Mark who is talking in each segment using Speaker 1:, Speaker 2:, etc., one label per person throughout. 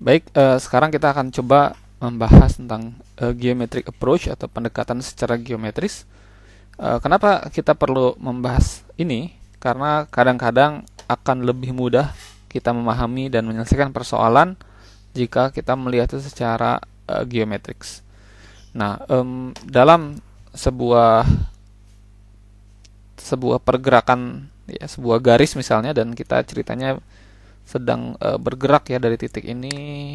Speaker 1: Baik, uh, sekarang kita akan coba membahas tentang uh, geometric approach atau pendekatan secara geometris. Uh, kenapa kita perlu membahas ini? Karena kadang-kadang akan lebih mudah kita memahami dan menyelesaikan persoalan jika kita melihatnya secara uh, geometris. Nah, um, dalam sebuah sebuah pergerakan ya sebuah garis misalnya dan kita ceritanya sedang uh, bergerak ya dari titik ini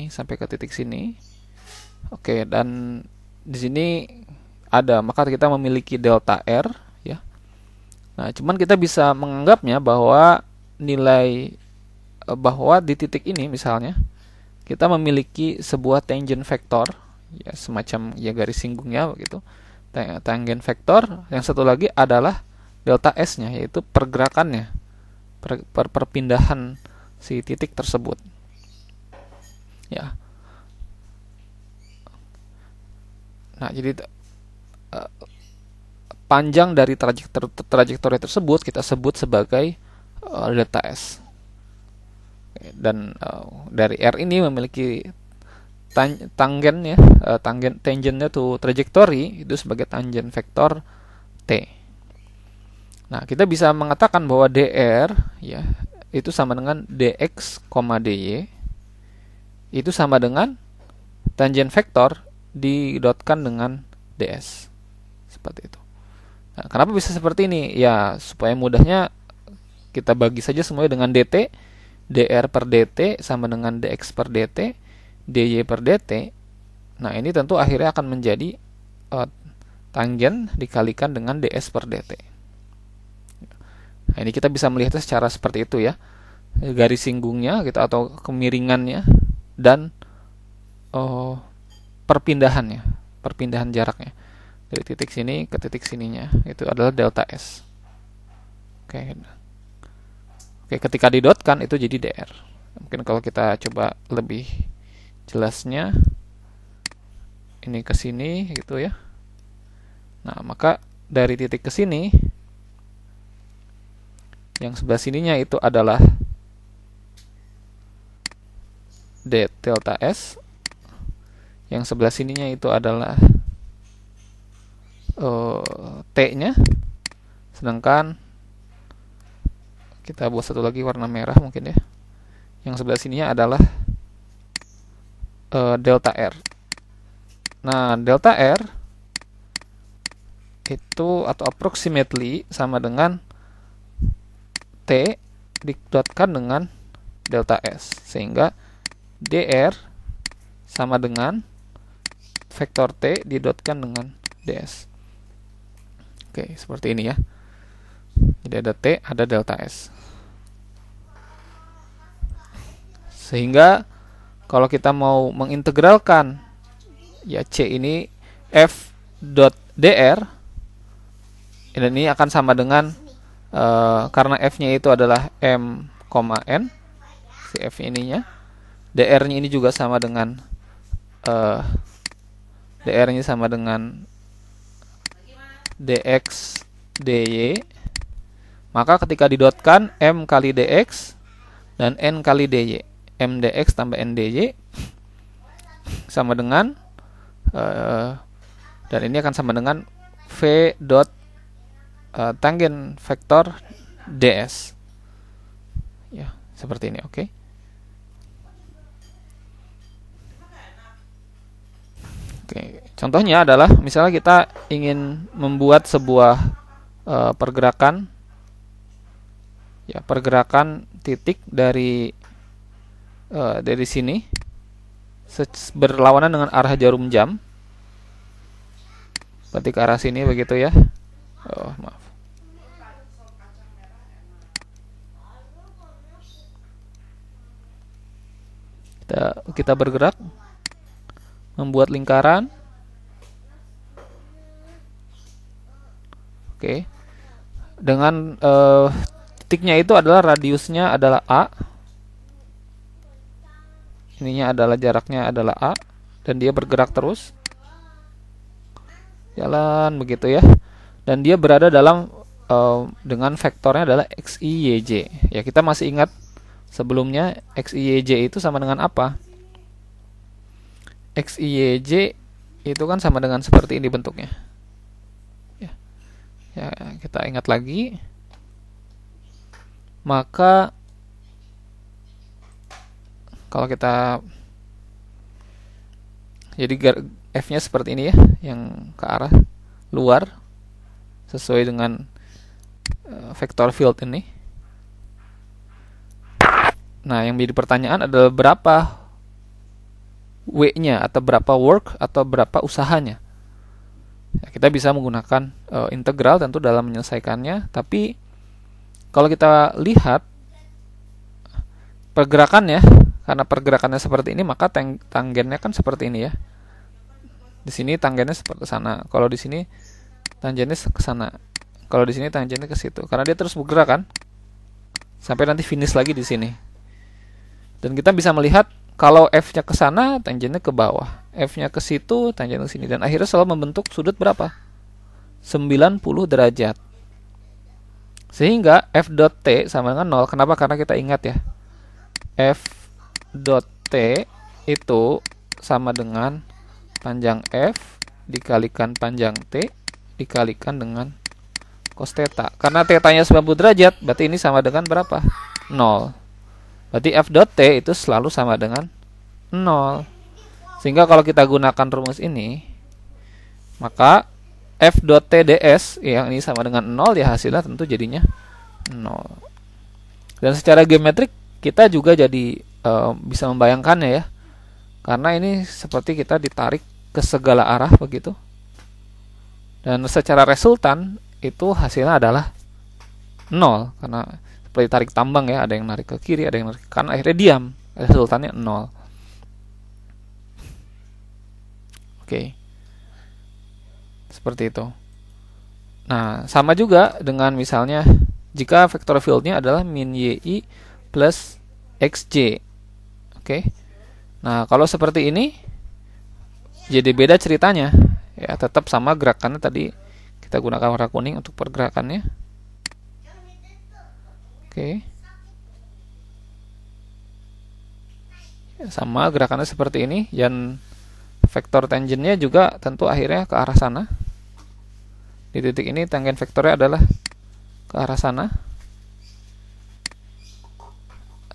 Speaker 1: sampai ke titik sini. Oke, dan di sini ada maka kita memiliki delta R ya. Nah, cuman kita bisa menganggapnya bahwa nilai uh, bahwa di titik ini misalnya kita memiliki sebuah tangent vektor ya semacam ya garis singgungnya begitu. Tangent vektor, yang satu lagi adalah delta S-nya yaitu pergerakannya per, per perpindahan si titik tersebut. Ya. Nah, jadi eh, panjang dari trajektori, trajektori tersebut kita sebut sebagai uh, delta S. Dan eh, dari R ini memiliki tan tangen ya, tangen tangennya tuh trajektori itu sebagai tangen vektor T. Nah, kita bisa mengatakan bahwa DR ya itu sama dengan dx, dy itu sama dengan tangen vektor didotkan dengan ds. Seperti itu. Nah, kenapa bisa seperti ini? Ya, supaya mudahnya kita bagi saja semuanya dengan dt, dr per dt sama dengan dx per dt, dy per dt. Nah, ini tentu akhirnya akan menjadi uh, eh, tangen dikalikan dengan ds per dt. Nah, ini kita bisa melihatnya secara seperti itu ya. Garis singgungnya gitu atau kemiringannya dan oh, perpindahannya, perpindahan jaraknya. Dari titik sini ke titik sininya itu adalah delta S. Oke. Oke, ketika didotkan itu jadi DR. Mungkin kalau kita coba lebih jelasnya ini ke sini gitu ya. Nah, maka dari titik ke sini yang sebelah sininya itu adalah d delta s yang sebelah sininya itu adalah uh, t-nya sedangkan kita buat satu lagi warna merah mungkin ya yang sebelah sininya adalah uh, delta r nah delta r itu atau approximately sama dengan T dikuatkan dengan delta S sehingga DR sama dengan vektor T didotkan dengan DS oke seperti ini ya jadi ada T ada delta S sehingga kalau kita mau mengintegralkan ya C ini F dot DR ini akan sama dengan e, karena f-nya itu adalah m, n si f ininya dr-nya ini juga sama dengan e, eh, dr-nya sama dengan dx dy maka ketika didotkan m kali dx dan n kali dy m dx tambah n dy sama dengan uh, dan ini akan sama dengan v dot uh, eh, tangen vektor ds ya seperti ini oke okay? oke okay. contohnya adalah misalnya kita ingin membuat sebuah uh, pergerakan ya pergerakan titik dari uh, dari sini berlawanan dengan arah jarum jam berarti ke arah sini begitu ya oh maaf kita kita bergerak membuat lingkaran oke dengan uh, titiknya itu adalah radiusnya adalah a ininya adalah jaraknya adalah a dan dia bergerak terus jalan begitu ya dan dia berada dalam uh, dengan vektornya adalah x i y j ya kita masih ingat sebelumnya j itu sama dengan apa? j itu kan sama dengan seperti ini bentuknya. Ya, ya kita ingat lagi. Maka kalau kita jadi F-nya seperti ini ya, yang ke arah luar sesuai dengan eh, vektor field ini Nah, yang menjadi pertanyaan adalah berapa W-nya atau berapa work atau berapa usahanya. Ya, kita bisa menggunakan uh, integral tentu dalam menyelesaikannya, tapi kalau kita lihat pergerakannya, karena pergerakannya seperti ini maka tang tangennya kan seperti ini ya. Di sini tangennya seperti sana. Kalau di sini tangennya ke sana. Kalau di sini tangennya ke situ. Karena dia terus bergerak kan. Sampai nanti finish lagi di sini. Dan kita bisa melihat kalau F-nya ke sana, tangennya ke bawah. F-nya ke situ, tangennya ke sini. Dan akhirnya selalu membentuk sudut berapa? 90 derajat. Sehingga F dot T sama dengan 0. Kenapa? Karena kita ingat ya. F dot T itu sama dengan panjang F dikalikan panjang T dikalikan dengan cos theta. Karena t-nya 90 derajat, berarti ini sama dengan berapa? 0. Berarti f dot t itu selalu sama dengan 0. Sehingga kalau kita gunakan rumus ini, maka f dot t ds yang ini sama dengan 0 ya hasilnya tentu jadinya 0. Dan secara geometrik kita juga jadi e, bisa membayangkannya ya. Karena ini seperti kita ditarik ke segala arah begitu. Dan secara resultan itu hasilnya adalah 0 karena seperti tarik tambang ya, ada yang narik ke kiri, ada yang narik ke kanan, akhirnya diam. Resultannya nol. Oke. Seperti itu. Nah, sama juga dengan misalnya jika vektor fieldnya adalah min yi plus xj. Oke. Nah, kalau seperti ini jadi beda ceritanya. Ya, tetap sama gerakannya tadi kita gunakan warna kuning untuk pergerakannya. Oke. Okay. Ya, sama gerakannya seperti ini dan vektor tangennya juga tentu akhirnya ke arah sana. Di titik ini tangen vektornya adalah ke arah sana.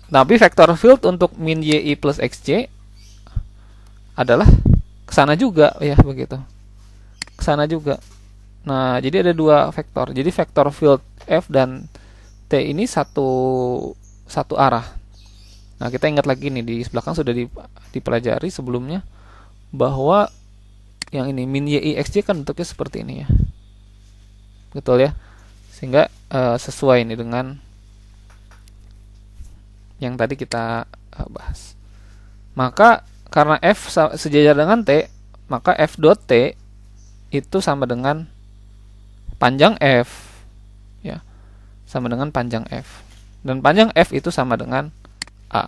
Speaker 1: Tapi vektor field untuk min y plus xj adalah ke sana juga ya begitu. Ke sana juga. Nah, jadi ada dua vektor. Jadi vektor field f dan T ini satu satu arah. Nah, kita ingat lagi nih di belakang sudah dipelajari sebelumnya bahwa yang ini min y x j kan bentuknya seperti ini ya. Betul ya? Sehingga uh, sesuai ini dengan yang tadi kita uh, bahas. Maka karena f sejajar dengan t, maka f dot t itu sama dengan panjang f sama dengan panjang F. Dan panjang F itu sama dengan A.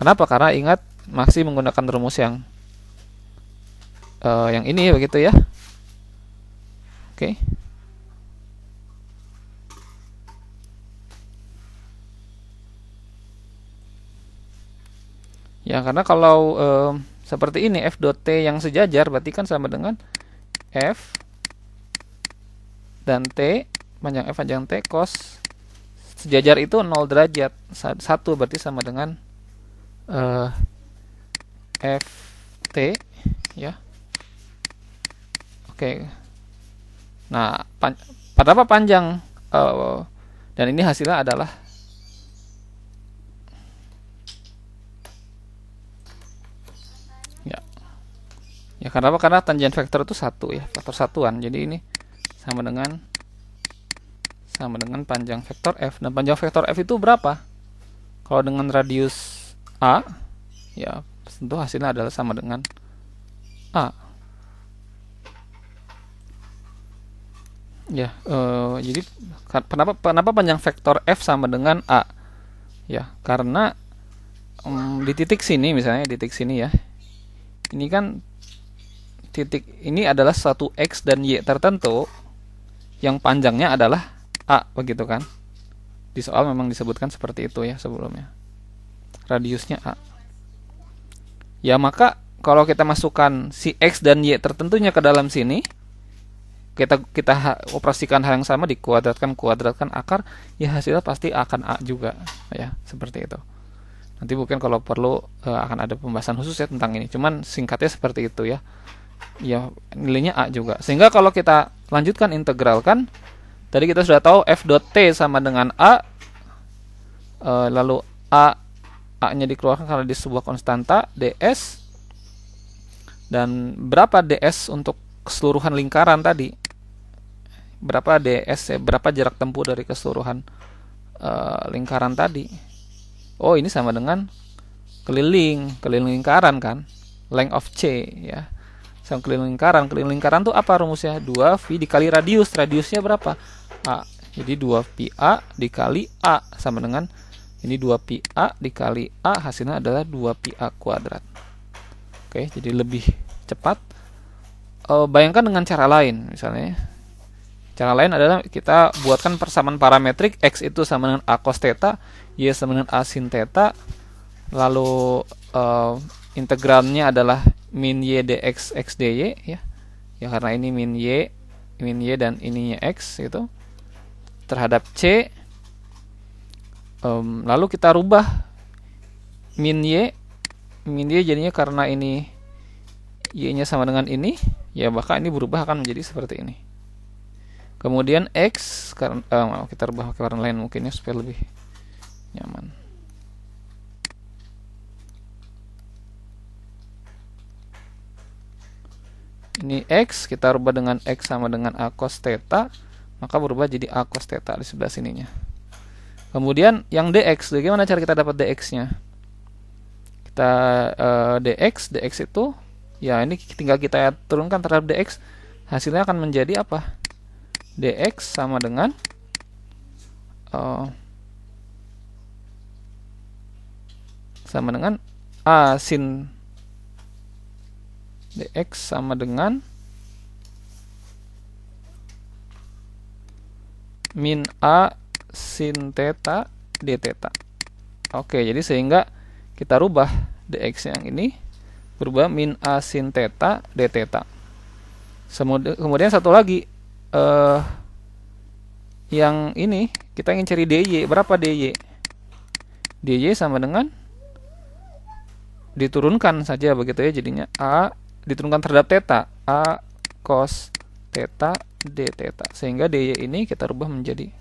Speaker 1: Kenapa? Karena ingat masih menggunakan rumus yang uh, yang ini ya, begitu ya. Oke. Okay. Ya, karena kalau eh, seperti ini f dot t yang sejajar berarti kan sama dengan f dan t panjang F panjang T cos sejajar itu 0 derajat 1 berarti sama dengan uh, t ya oke okay. nah pan pada apa panjang uh, dan ini hasilnya adalah ya ya karena apa karena tangen vektor itu satu ya vektor satuan jadi ini sama dengan sama dengan panjang vektor f dan nah, panjang vektor f itu berapa? Kalau dengan radius a ya tentu hasilnya adalah sama dengan a. Ya, eh, jadi kan, kenapa kenapa panjang vektor f sama dengan a? Ya, karena mm, di titik sini misalnya di titik sini ya. Ini kan titik ini adalah satu x dan y tertentu yang panjangnya adalah A begitu kan di soal memang disebutkan seperti itu ya sebelumnya radiusnya A ya maka kalau kita masukkan si X dan Y tertentunya ke dalam sini kita kita operasikan hal yang sama dikuadratkan kuadratkan akar ya hasilnya pasti akan A juga ya seperti itu nanti mungkin kalau perlu e, akan ada pembahasan khusus ya tentang ini cuman singkatnya seperti itu ya ya nilainya A juga sehingga kalau kita lanjutkan integral kan. Tadi kita sudah tahu F dot T sama dengan A. E, lalu A A-nya dikeluarkan karena di sebuah konstanta DS. Dan berapa DS untuk keseluruhan lingkaran tadi? Berapa DS ya? Berapa jarak tempuh dari keseluruhan e, lingkaran tadi? Oh, ini sama dengan keliling, keliling lingkaran kan? Length of C ya sama keliling lingkaran. Keliling lingkaran tuh apa rumusnya? 2V dikali radius. Radiusnya berapa? A. Jadi 2pi A dikali A sama dengan ini 2pi A dikali A hasilnya adalah 2pi A kuadrat. Oke, jadi lebih cepat. E, bayangkan dengan cara lain misalnya. Ya. Cara lain adalah kita buatkan persamaan parametrik x itu sama dengan a cos theta, y sama dengan a sin theta, lalu e, integralnya adalah min y dx x dy ya. Ya karena ini min y, min y dan ininya x gitu terhadap C um, lalu kita rubah min Y min Y jadinya karena ini Y nya sama dengan ini ya maka ini berubah akan menjadi seperti ini kemudian X karena um, kita rubah ke warna lain mungkin ya supaya lebih nyaman ini X kita rubah dengan X sama dengan A cos theta maka berubah jadi a cos theta di sebelah sininya. Kemudian yang dx, bagaimana cara kita dapat dx-nya? Kita uh, dx, dx itu ya ini tinggal kita turunkan terhadap dx, hasilnya akan menjadi apa? dx sama dengan uh, sama dengan a sin dx sama dengan min A sin theta d theta. Oke, jadi sehingga kita rubah dx yang ini berubah min A sin theta d theta. Kemudian satu lagi eh, yang ini kita ingin cari dy. Berapa dy? dy sama dengan diturunkan saja begitu ya jadinya A diturunkan terhadap theta A cos theta d theta sehingga dy ini kita rubah menjadi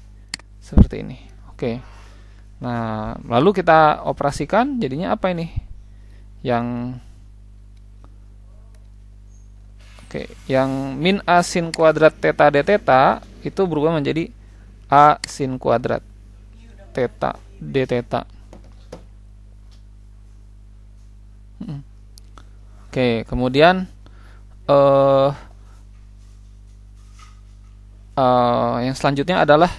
Speaker 1: seperti ini oke nah lalu kita operasikan jadinya apa ini yang oke yang min a sin kuadrat theta d theta itu berubah menjadi a sin kuadrat theta d theta hmm. oke kemudian eh uh, uh, yang selanjutnya adalah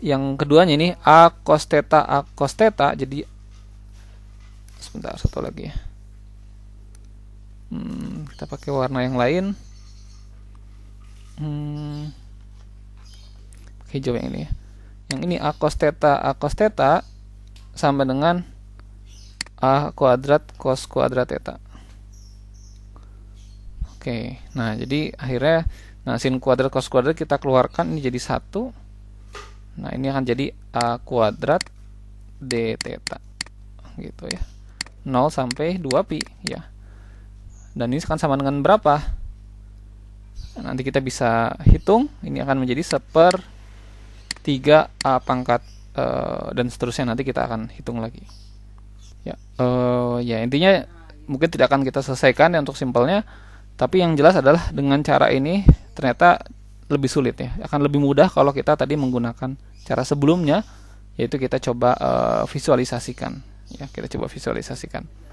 Speaker 1: yang keduanya ini a cos theta a cos theta jadi sebentar satu lagi ya hmm, kita pakai warna yang lain hmm, hijau yang ini ya. yang ini a cos theta a cos theta sama dengan a kuadrat cos kuadrat theta oke nah jadi akhirnya Nah, sin kuadrat cos kuadrat kita keluarkan ini jadi satu. Nah, ini akan jadi a kuadrat d theta. Gitu ya. 0 sampai 2 pi ya. Dan ini akan sama dengan berapa? nanti kita bisa hitung, ini akan menjadi seper 3 a pangkat e, dan seterusnya nanti kita akan hitung lagi. Ya, e, ya intinya mungkin tidak akan kita selesaikan ya untuk simpelnya tapi yang jelas adalah dengan cara ini ternyata lebih sulit ya. Akan lebih mudah kalau kita tadi menggunakan cara sebelumnya yaitu kita coba uh, visualisasikan ya, kita coba visualisasikan.